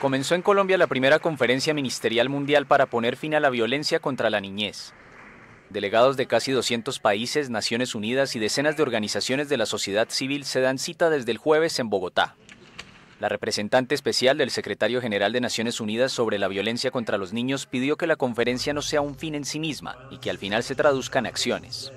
Comenzó en Colombia la primera conferencia ministerial mundial para poner fin a la violencia contra la niñez. Delegados de casi 200 países, Naciones Unidas y decenas de organizaciones de la sociedad civil se dan cita desde el jueves en Bogotá. La representante especial del secretario general de Naciones Unidas sobre la violencia contra los niños pidió que la conferencia no sea un fin en sí misma y que al final se traduzcan acciones.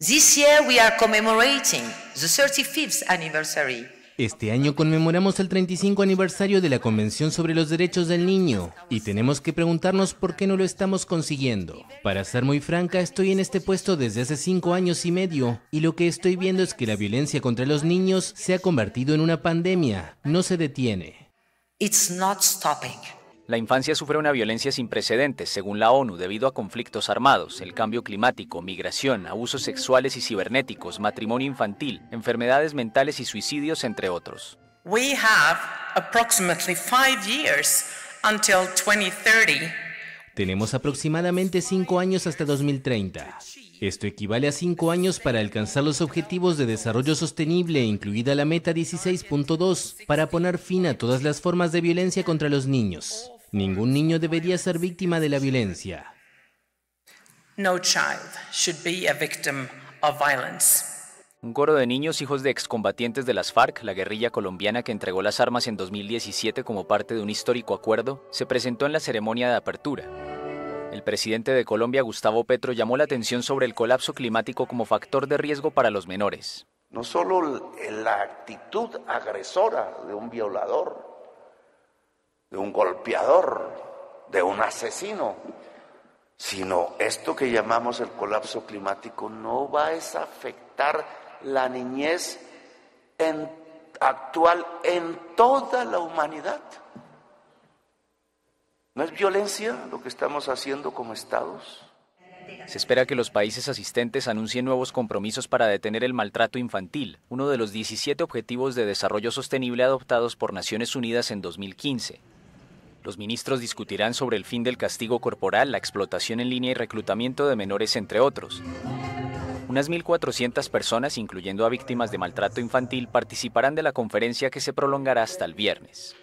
are commemorating 35 este año conmemoramos el 35 aniversario de la Convención sobre los Derechos del Niño y tenemos que preguntarnos por qué no lo estamos consiguiendo. Para ser muy franca, estoy en este puesto desde hace cinco años y medio y lo que estoy viendo es que la violencia contra los niños se ha convertido en una pandemia, no se detiene. La infancia sufre una violencia sin precedentes, según la ONU, debido a conflictos armados, el cambio climático, migración, abusos sexuales y cibernéticos, matrimonio infantil, enfermedades mentales y suicidios, entre otros. Tenemos aproximadamente cinco años hasta 2030. Esto equivale a cinco años para alcanzar los objetivos de desarrollo sostenible, incluida la meta 16.2, para poner fin a todas las formas de violencia contra los niños. Ningún niño debería ser víctima de la violencia. No child should be a victim of violence. Un coro de niños hijos de excombatientes de las FARC, la guerrilla colombiana que entregó las armas en 2017 como parte de un histórico acuerdo, se presentó en la ceremonia de apertura. El presidente de Colombia, Gustavo Petro, llamó la atención sobre el colapso climático como factor de riesgo para los menores. No solo la actitud agresora de un violador, de un golpeador, de un asesino, sino esto que llamamos el colapso climático no va a afectar la niñez actual en toda la humanidad. ¿No es violencia lo que estamos haciendo como estados? Se espera que los países asistentes anuncien nuevos compromisos para detener el maltrato infantil, uno de los 17 objetivos de desarrollo sostenible adoptados por Naciones Unidas en 2015. Los ministros discutirán sobre el fin del castigo corporal, la explotación en línea y reclutamiento de menores, entre otros. Unas 1.400 personas, incluyendo a víctimas de maltrato infantil, participarán de la conferencia que se prolongará hasta el viernes.